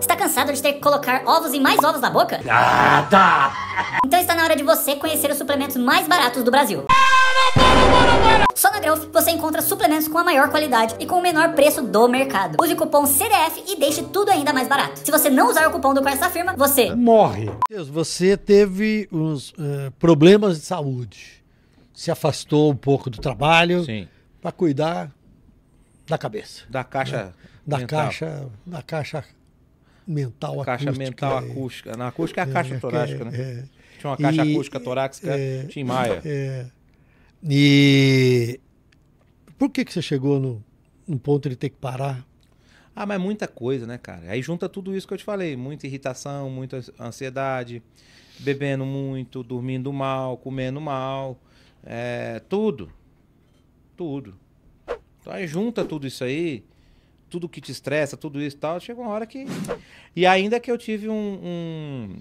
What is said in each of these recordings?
Está cansado de ter que colocar ovos e mais ovos na boca? Ah, tá! Então está na hora de você conhecer os suplementos mais baratos do Brasil. Só na Growth você encontra suplementos com a maior qualidade e com o menor preço do mercado. Use o cupom CDF e deixe tudo ainda mais barato. Se você não usar o cupom do quarto da firma, você morre. Deus, você teve uns uh, problemas de saúde. Se afastou um pouco do trabalho para cuidar da cabeça. Da caixa. Né? Da caixa. Da caixa mental a caixa acústica. mental é. acústica. Na acústica é a caixa é, torácica, né? É. Tinha uma caixa e, acústica torácica, é, Tim Maia. É. E por que, que você chegou no, no ponto de ter que parar? Ah, mas é muita coisa, né, cara? Aí junta tudo isso que eu te falei. Muita irritação, muita ansiedade, bebendo muito, dormindo mal, comendo mal. É, tudo. Tudo. Então aí junta tudo isso aí tudo que te estressa, tudo isso e tal, chegou uma hora que. E ainda que eu tive um, um,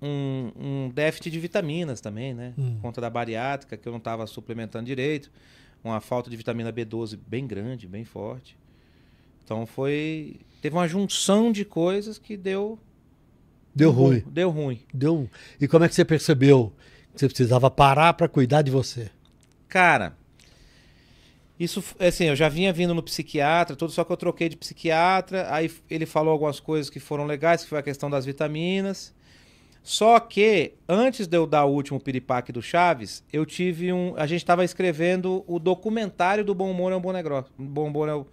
um, um déficit de vitaminas também, né? Hum. Por conta da bariátrica, que eu não estava suplementando direito. Uma falta de vitamina B12 bem grande, bem forte. Então foi. Teve uma junção de coisas que deu. Deu ruim. Deu ruim. Deu. E como é que você percebeu que você precisava parar para cuidar de você? Cara, isso, é assim, eu já vinha vindo no psiquiatra, tudo, só que eu troquei de psiquiatra. Aí ele falou algumas coisas que foram legais, que foi a questão das vitaminas. Só que, antes de eu dar o último piripaque do Chaves, eu tive um. A gente estava escrevendo o documentário do Bom Humor é um Bom Negócio. Bom Humor é um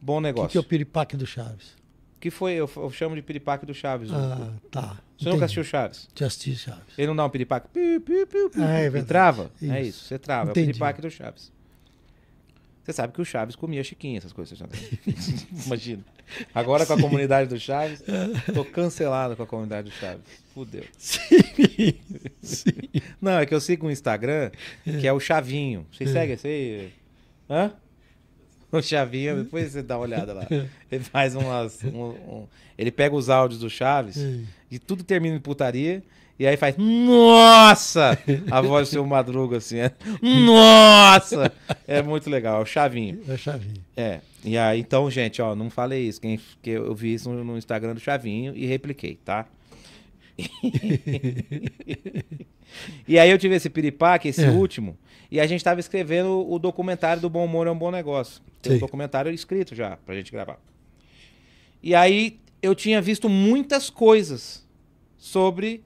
Bom Negócio. O que, que é o piripaque do Chaves? Que foi, eu, eu chamo de piripaque do Chaves. Ah, o, tá. Você Entendi. nunca assistiu Chaves? Já assisti Chaves. Ele não dá um piripaque. Piu, piu, piu, ah, piu, é E trava? É isso. É isso, você trava. Entendi. É o piripaque do Chaves. Você sabe que o Chaves comia chiquinha, essas coisas. Imagina. Agora com a Sim. comunidade do Chaves, tô cancelado com a comunidade do Chaves. Fudeu. Sim. Sim. Não, é que eu sigo um Instagram que é o Chavinho. Vocês é. segue, seguem esse aí? Hã? O Chavinho, depois você dá uma olhada lá. Ele faz umas. Um, um... ele pega os áudios do Chaves e tudo termina em putaria. E aí faz, nossa! A voz do seu madruga, assim, é, nossa! É muito legal, é o Chavinho. É o Chavinho. É. E aí, então, gente, ó, não falei isso. Quem, que eu vi isso no Instagram do Chavinho e repliquei, tá? e aí eu tive esse piripaque, esse é. último, e a gente tava escrevendo o documentário do Bom Humor é um Bom Negócio. Tem Sim. um documentário escrito já pra gente gravar. E aí eu tinha visto muitas coisas sobre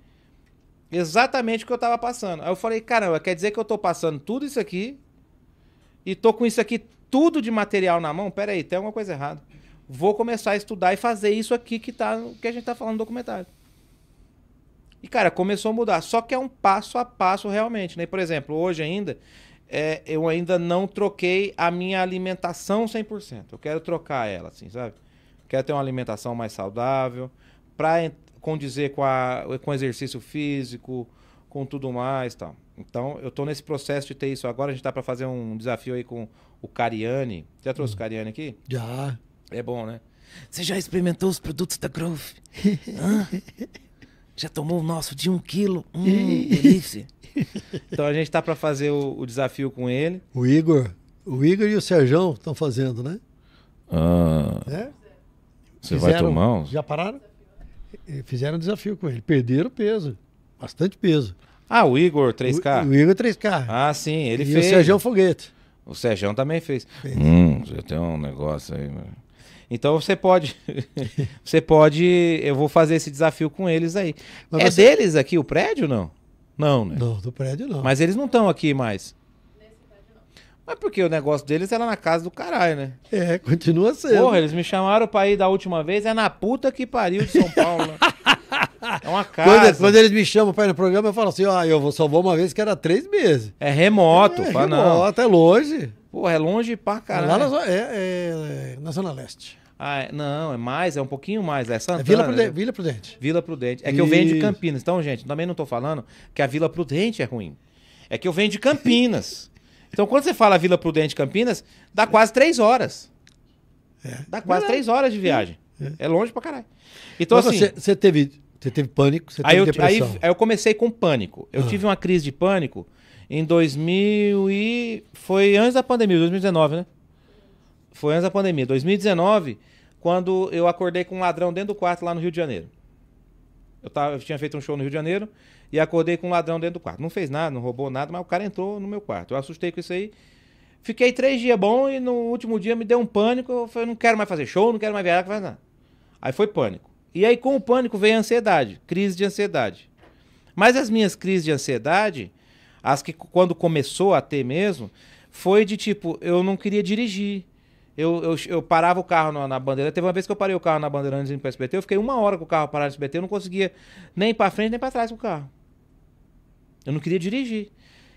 exatamente o que eu tava passando. Aí eu falei, caramba, quer dizer que eu tô passando tudo isso aqui e tô com isso aqui tudo de material na mão? Pera aí, tem alguma coisa errada. Vou começar a estudar e fazer isso aqui que, tá, que a gente tá falando no documentário. E, cara, começou a mudar. Só que é um passo a passo realmente, né? Por exemplo, hoje ainda, é, eu ainda não troquei a minha alimentação 100%. Eu quero trocar ela, assim, sabe? Quero ter uma alimentação mais saudável, para condizer com, a, com exercício físico, com tudo mais tal. Então, eu estou nesse processo de ter isso agora. A gente está para fazer um desafio aí com o Cariani. Já trouxe o hum. Cariani aqui? Já. É bom, né? Você já experimentou os produtos da Grove? já tomou o nosso de um quilo? Hum, delícia. então, a gente está para fazer o, o, desafio com ele. O Igor. O Igor e o Serjão estão fazendo, né? Ah. É? Você Fizeram, vai tomar? Já pararam? fizeram desafio com ele. Perderam peso, bastante peso. Ah, o Igor 3K? O, o Igor 3K. Ah, sim, ele e fez. E o Sérgio Foguete. O Sérgio também fez. fez. Hum, eu tenho um negócio aí. Então você pode. você pode. Eu vou fazer esse desafio com eles aí. Mas é você... deles aqui o prédio não? Não, né? Não, do prédio não. Mas eles não estão aqui mais. Mas porque o negócio deles era na casa do caralho, né? É, continua sendo. Porra, eles me chamaram pra ir da última vez, é na puta que pariu de São Paulo. Né? É uma casa. Quando, quando, eles me chamam para ir no programa, eu falo assim: ó, ah, eu só vou uma vez que era três meses. É remoto, é, pá, não. remoto, é longe. Porra, é longe pra caralho. É lá na, é, é, na Zona Leste. Ah, é, não, é mais, é um pouquinho mais. É Santana. É Vila, Prudente, né? Vila Prudente. Vila Prudente. É que eu venho de Campinas. Então, gente, também não tô falando que a Vila Prudente é ruim. É que eu venho de Campinas. Então, quando você fala Vila Prudente Campinas, dá quase três horas. É. Dá quase três horas de viagem. É. é, longe pra caralho. Então, assim. Você teve, você teve pânico? Você aí, teve eu, depressão. Aí, aí, eu comecei com pânico. Eu ah. tive uma crise de pânico em 2000 e. Foi antes da pandemia, 2019, né? Foi antes da pandemia. 2019, quando eu acordei com um ladrão dentro do quarto lá no Rio de Janeiro. Eu, tava, eu tinha feito um show no Rio de Janeiro e acordei com um ladrão dentro do quarto. Não fez nada, não roubou nada, mas o cara entrou no meu quarto. Eu assustei com isso aí. Fiquei três dias bom e no último dia me deu um pânico. Eu falei, não quero mais fazer show, não quero mais viajar, não quero nada. Aí foi pânico. E aí com o pânico veio a ansiedade, crise de ansiedade. Mas as minhas crises de ansiedade, as que quando começou a ter mesmo, foi de tipo, eu não queria dirigir. Eu, eu, eu, parava o carro na, na bandeira. Teve uma vez que eu parei o carro na bandeira antes de ir para SBT. Eu fiquei uma hora com o carro parado no SBT. Eu não conseguia nem para frente nem para trás com o carro. Eu não queria dirigir.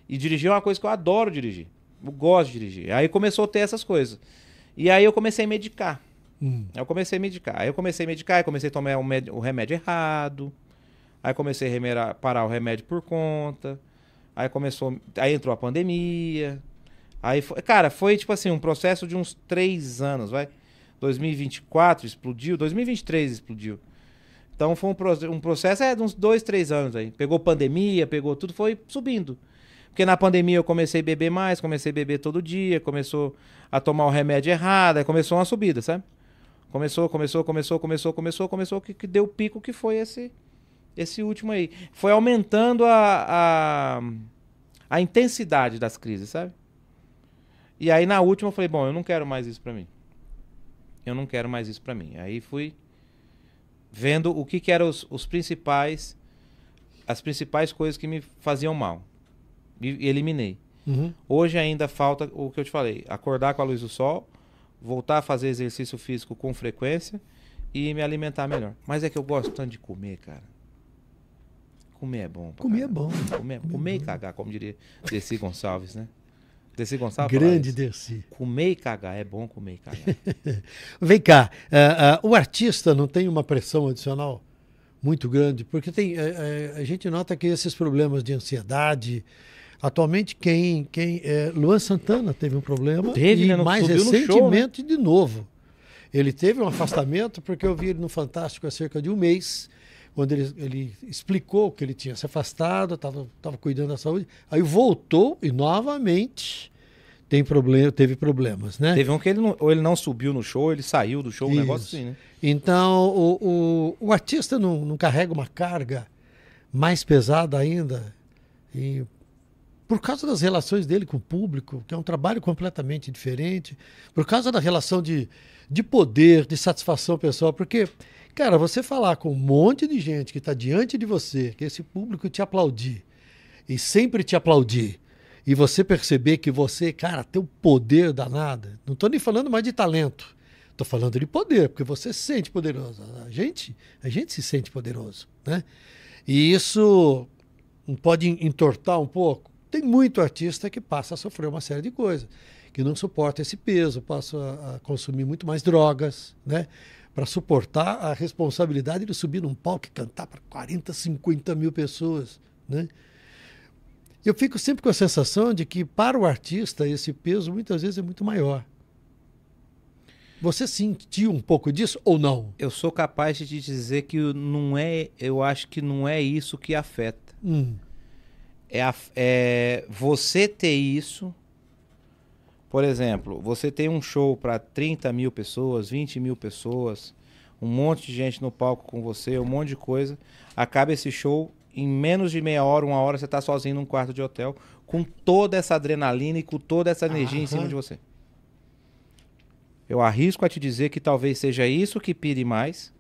E dirigir é uma coisa que eu adoro dirigir. Eu gosto de dirigir. Aí começou a ter essas coisas. E aí eu comecei a medicar. Hum. Eu comecei a medicar. Aí eu comecei a medicar, aí comecei a tomar o, o remédio errado. Aí comecei a remerar, parar o remédio por conta. Aí começou. Aí entrou a pandemia. Aí, foi, cara, foi tipo assim, um processo de uns três anos, vai. 2024 explodiu, 2023 explodiu. Então foi um, um processo é, de uns dois, três anos aí. Pegou pandemia, pegou tudo, foi subindo. Porque na pandemia eu comecei a beber mais, comecei a beber todo dia, começou a tomar o remédio errado, aí começou uma subida, sabe? Começou, começou, começou, começou, começou, começou, que, que deu o pico que foi esse esse último aí. Foi aumentando a, a, a intensidade das crises, sabe? E aí na última eu falei, bom, eu não quero mais isso para mim. Eu não quero mais isso para mim. Aí fui vendo o que, que eram os, os principais, as principais coisas que me faziam mal. E, e eliminei. Uhum. Hoje ainda falta o que eu te falei: acordar com a luz do sol, voltar a fazer exercício físico com frequência e me alimentar melhor. Mas é que eu gosto tanto de comer, cara. Comer é bom. É comer é bom. Comer, é comer, comer é bom. e cagar, como diria Desi Gonçalves, né? Dercy Gonçalves. Grande Dercy. Comer e cagar, é bom comer e cagar. Vem cá, uh, uh, o artista não tem uma pressão adicional muito grande, porque tem, uh, a gente nota que esses problemas de ansiedade. Atualmente, quem. quem Luan Santana teve um problema. Teve, e né? mais recentemente, show, né? de novo. Ele teve um afastamento, porque eu vi ele no Fantástico há cerca de um mês quando ele, ele explicou que ele tinha se afastado, estava cuidando da saúde, aí voltou e novamente tem problema, teve problemas, né? Teve um que ele não, ou ele não subiu no show, ele saiu do show, Isso. um negócio assim, né? Então, o, o, o artista não, não, carrega uma carga mais pesada ainda, e por causa das relações dele com o público, que é um trabalho completamente diferente, por causa da relação de, de poder, de satisfação pessoal, porque Cara, você falar com um monte de gente que está diante de você, que esse público te aplaudir e sempre te aplaudir, e você perceber que você, cara, tem um poder danado. Não estou nem falando mais de talento. Estou falando de poder, porque você se sente poderoso. A gente, a gente se sente poderoso, né? E isso pode entortar um pouco. Tem muito artista que passa a sofrer uma série de coisas, que não suporta esse peso, passa a consumir muito mais drogas, né? para suportar a responsabilidade de subir num palco e cantar para 40, 50 mil pessoas. Né? Eu fico sempre com a sensação de que, para o artista, esse peso muitas vezes é muito maior. Você sentiu um pouco disso ou não? Eu sou capaz de te dizer que não é, eu acho que não é isso que afeta. Hum. É, a, é você ter isso por exemplo, você tem um show para 30 mil pessoas, 20 mil pessoas, um monte de gente no palco com você, um monte de coisa. Acaba esse show, em menos de meia hora, uma hora, você está sozinho num quarto de hotel, com toda essa adrenalina e com toda essa energia em cima de você. Eu arrisco a te dizer que talvez seja isso que pire mais.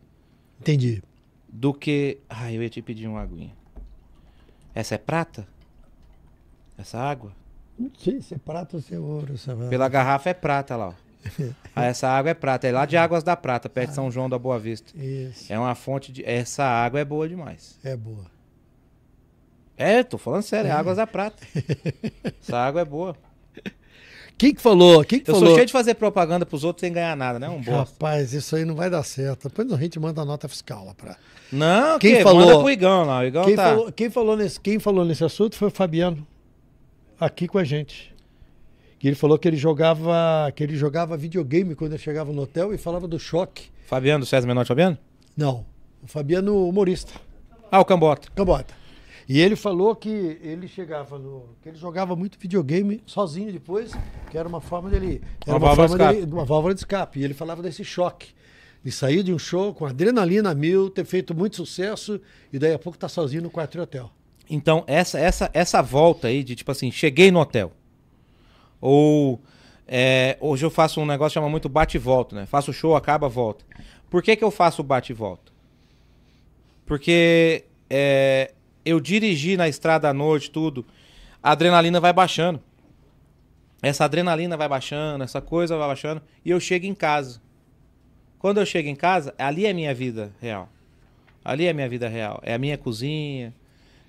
Entendi. Do que. Ah, eu ia te pedir uma aguinha. Essa é prata? Essa água? Não sei se é prata ou se é ouro. Sabe? Pela garrafa é prata lá, ó. ah, essa água é prata, é lá de Águas da Prata, perto ah, de São ah. João da Boa Vista. Isso. É uma fonte de. Essa água é boa demais. É boa. É, tô falando sério, é, é Águas da Prata. essa água é boa. Quem que falou? Quem que eu falou? sou cheio de fazer propaganda pros outros sem ganhar nada, né? Um bosta. Rapaz, isso aí não vai dar certo. Depois a gente manda a nota fiscal lá pra. Não, quem que? falou? Manda pro Igão lá. Igão quem, tá... falou, quem, falou nesse, quem falou nesse assunto foi o Fabiano aqui com a gente. e ele falou que ele jogava, que ele jogava videogame quando ele chegava no hotel e falava do choque. Fabiano, César Menotti Fabiano? Não. O Fabiano humorista. Ah, o Cambota. Cambota. E ele falou que ele chegava no. que ele jogava muito videogame sozinho depois, que era uma forma dele. Era uma, uma válvula, de escape. Dele, uma válvula de escape. E ele falava desse choque. De sair de um show com adrenalina mil, ter feito muito sucesso, e daí a pouco tá sozinho no quarto de hotel. Então, essa, essa, essa volta aí de tipo assim, cheguei no hotel. Ou é, hoje eu faço um negócio que chama muito bate e volta, né? Faço show, acaba, volta. Por que, que eu faço bate e volta? Porque é, eu dirigi na estrada à noite, tudo, a adrenalina vai baixando. Essa adrenalina vai baixando, essa coisa vai baixando, e eu chego em casa. Quando eu chego em casa, ali é a minha vida real. Ali é a minha vida real. É a minha cozinha,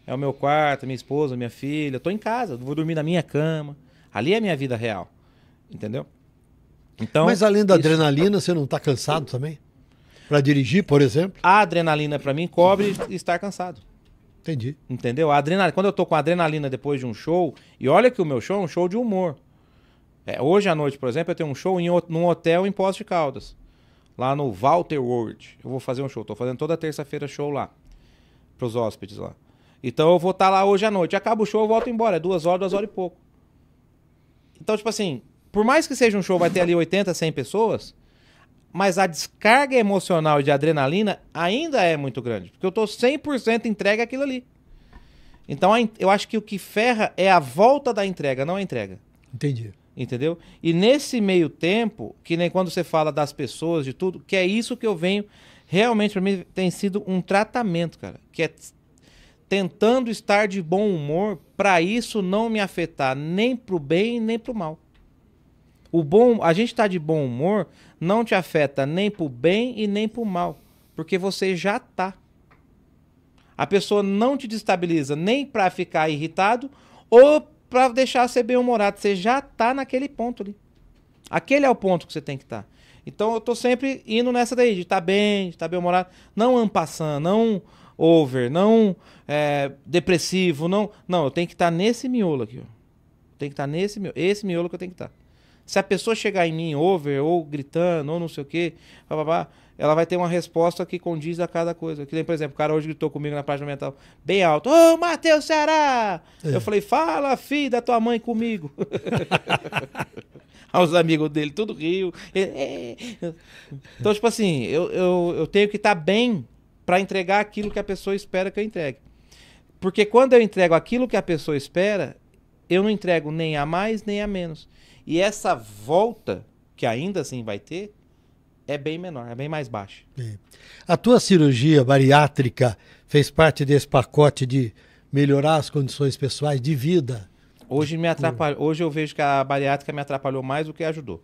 é o meu quarto, minha esposa, minha filha. Eu tô em casa, vou dormir na minha cama. Ali é a minha vida real. Entendeu? Então, Mas além da isso... adrenalina, você não tá cansado também? Para dirigir, por exemplo? A adrenalina para mim cobre estar cansado. Entendi. Entendeu? A adrenalina, quando eu tô com adrenalina depois de um show, e olha que o meu show é um show de humor. É, hoje à noite, por exemplo, eu tenho um show em, num hotel em Poços de Caldas, lá no Walter World. Eu vou fazer um show, tô fazendo toda terça-feira show lá, pros hóspedes lá. Então eu vou estar tá lá hoje à noite. Acaba o show, eu volto embora. É duas horas, duas horas e pouco. Então, tipo assim, por mais que seja um show, vai ter ali 80, 100 pessoas, mas a descarga emocional de adrenalina ainda é muito grande. Porque eu tô 100% entregue àquilo ali. Então eu acho que o que ferra é a volta da entrega, não a entrega. Entendi. Entendeu? E nesse meio tempo, que nem quando você fala das pessoas, de tudo, que é isso que eu venho. Realmente, para mim, tem sido um tratamento, cara. Que é tentando estar de bom humor para isso não me afetar nem pro bem nem pro mal. O bom, a gente está de bom humor não te afeta nem pro bem e nem pro mal, porque você já tá. A pessoa não te destabiliza nem para ficar irritado ou para deixar você bem humorado, você já tá naquele ponto ali. Aquele é o ponto que você tem que estar. Tá. Então eu tô sempre indo nessa daí, de tá bem, de tá bem humorado, não ampassando, não over, não é, depressivo, não. Não, eu tenho que estar tá nesse miolo aqui, ó. Tem que estar tá nesse miolo. Esse miolo que eu tenho que estar. Tá. Se a pessoa chegar em mim over, ou gritando, ou não sei o quê, ela vai ter uma resposta que condiz a cada coisa. Que, por exemplo, o cara hoje gritou comigo na página mental, bem alto, ô oh, Matheus Ceará! É. Eu falei, fala, filho da tua mãe comigo. Aos amigos dele, tudo rio. É, é. Então, tipo assim, eu, eu, eu tenho que estar tá bem para entregar aquilo que a pessoa espera que eu entregue. Porque quando eu entrego aquilo que a pessoa espera, eu não entrego nem a mais nem a menos. E essa volta, que ainda assim vai ter, é bem menor, é bem mais baixa. É. A tua cirurgia bariátrica fez parte desse pacote de melhorar as condições pessoais de vida? Hoje me atrapalhou, hoje eu vejo que a bariátrica me atrapalhou mais do que ajudou.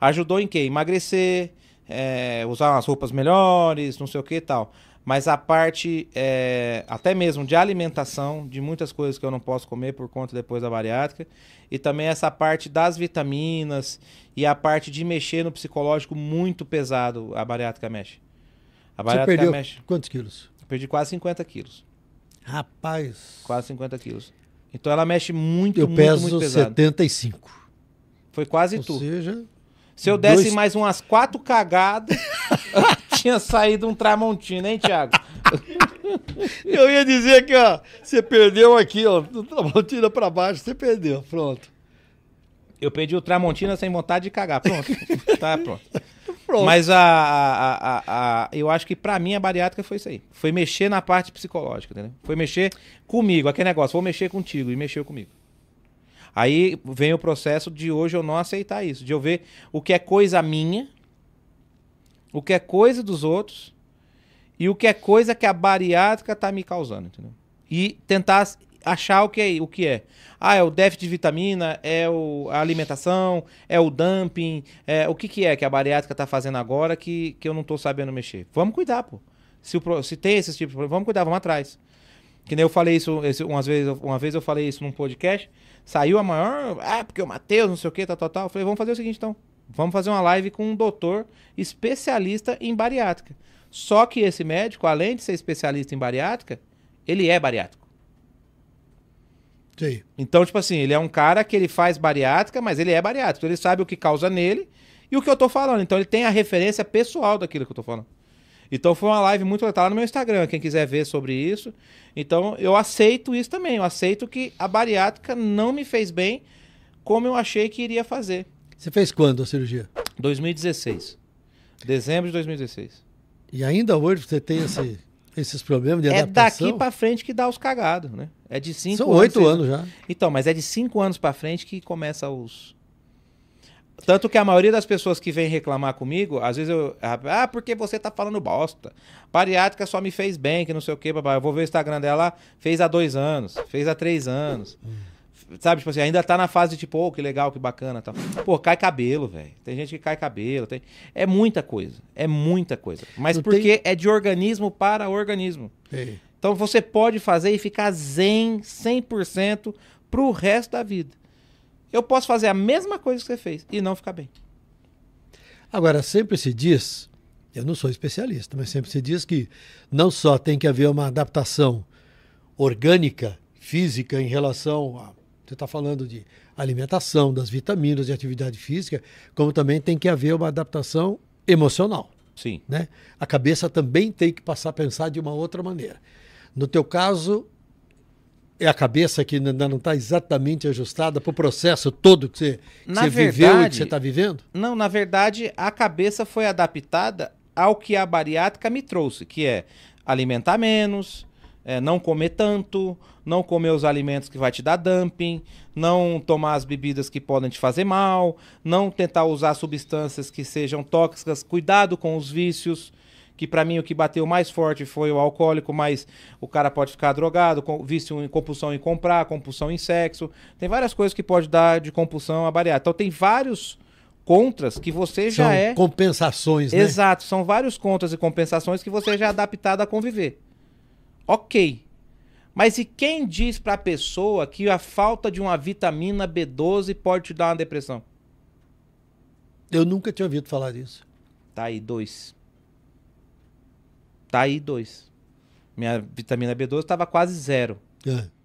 Ajudou em quê? Emagrecer, é, usar umas roupas melhores, não sei o que e tal. Mas a parte, é, até mesmo de alimentação, de muitas coisas que eu não posso comer por conta depois da bariátrica. E também essa parte das vitaminas e a parte de mexer no psicológico muito pesado a bariátrica mexe. A bariátrica Você perdeu mexe. quantos quilos? Eu perdi quase 50 quilos. Rapaz. Quase 50 quilos. Então ela mexe muito, eu muito, muito pesado. Eu peso 75. Foi quase Ou tudo. Ou seja... Se eu desse dois... mais umas quatro cagadas, tinha saído um Tramontina, hein, Thiago? eu ia dizer aqui, ó. Você perdeu aqui, ó. Do Tramontina pra baixo, você perdeu. Pronto. Eu perdi o Tramontina sem vontade de cagar. Pronto. tá pronto. pronto. Mas a, a, a, a, eu acho que pra mim a bariátrica foi isso aí. Foi mexer na parte psicológica, entendeu? Foi mexer comigo, aquele negócio. Vou mexer contigo e mexeu comigo. Aí vem o processo de hoje eu não aceitar isso, de eu ver o que é coisa minha, o que é coisa dos outros e o que é coisa que a bariátrica está me causando, entendeu? E tentar achar o que é, o que é. Ah, é o déficit de vitamina, é o, a alimentação, é o dumping, é o que, que é que a bariátrica está fazendo agora que, que eu não estou sabendo mexer. Vamos cuidar, pô. Se, o, se tem esses tipos de problema, vamos cuidar, vamos atrás. Que nem eu falei isso, esse, umas vezes, uma vez eu falei isso num podcast, Saiu a maior. Ah, porque o Matheus, não sei o que, tal, tal, tal. Eu falei, vamos fazer o seguinte então. Vamos fazer uma live com um doutor especialista em bariátrica. Só que esse médico, além de ser especialista em bariátrica, ele é bariátrico. Sim. Então, tipo assim, ele é um cara que ele faz bariátrica, mas ele é bariátrico. Ele sabe o que causa nele e o que eu tô falando. Então, ele tem a referência pessoal daquilo que eu tô falando. Então foi uma live muito legal tá no meu Instagram, quem quiser ver sobre isso. Então eu aceito isso também, eu aceito que a bariátrica não me fez bem como eu achei que iria fazer. Você fez quando a cirurgia? 2016. Dezembro de 2016. E ainda hoje você tem esse, esses problemas de é adaptação? É daqui para frente que dá os cagados, né? É de cinco São oito anos, anos já. Então, mas é de cinco anos para frente que começa os tanto que a maioria das pessoas que vem reclamar comigo, às vezes eu. Ah, ah, porque você tá falando bosta. Bariátrica só me fez bem, que não sei o quê, papai. Eu vou ver o Instagram dela, fez há dois anos, fez há três anos. Hum. Sabe, tipo assim, ainda tá na fase de tipo, oh, que legal, que bacana tá Pô, cai cabelo, velho. Tem gente que cai cabelo. Tem... É muita coisa. É muita coisa. Mas porque é de organismo para organismo. Ei. Então você pode fazer e ficar zen 100% pro resto da vida. Eu posso fazer a mesma coisa que você fez e não ficar bem. Agora, sempre se diz, eu não sou especialista, mas sempre se diz que não só tem que haver uma adaptação orgânica, física, em relação a. Você está falando de alimentação, das vitaminas, de atividade física, como também tem que haver uma adaptação emocional. Sim. Né? A cabeça também tem que passar a pensar de uma outra maneira. No teu caso, é a cabeça que ainda não está exatamente ajustada para o processo todo que você, viveu e que você está vivendo? Não, na verdade, a cabeça foi adaptada ao que a bariátrica me trouxe, que é alimentar menos, é, não comer tanto, não comer os alimentos que vai te dar dumping, não tomar as bebidas que podem te fazer mal, não tentar usar substâncias que sejam tóxicas, cuidado com os vícios que para mim o que bateu mais forte foi o alcoólico, mas o cara pode ficar drogado, com, vício em compulsão em comprar, compulsão em sexo. Tem várias coisas que pode dar de compulsão a bariátrica. Então tem vários contras que você são já é. Compensações, né? Exato, são vários contras e compensações que você já é adaptado a conviver. Ok. Mas e quem diz para a pessoa que a falta de uma vitamina B12 pode te dar uma depressão? Eu nunca tinha ouvido falar disso. Tá aí, dois. Tá aí dois. Minha vitamina B12 estava quase zero. É.